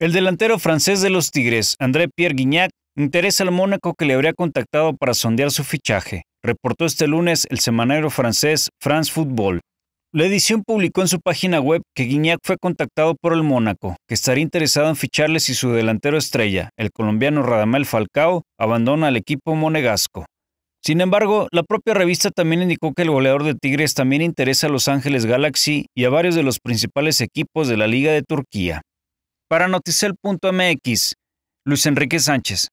El delantero francés de los Tigres, André Pierre Guignac, interesa al Mónaco que le habría contactado para sondear su fichaje, reportó este lunes el semanario francés France Football. La edición publicó en su página web que Guignac fue contactado por el Mónaco, que estaría interesado en ficharle si su delantero estrella, el colombiano Radamel Falcao, abandona al equipo monegasco. Sin embargo, la propia revista también indicó que el goleador de Tigres también interesa a Los Ángeles Galaxy y a varios de los principales equipos de la Liga de Turquía. Para Noticel.mx, Luis Enrique Sánchez.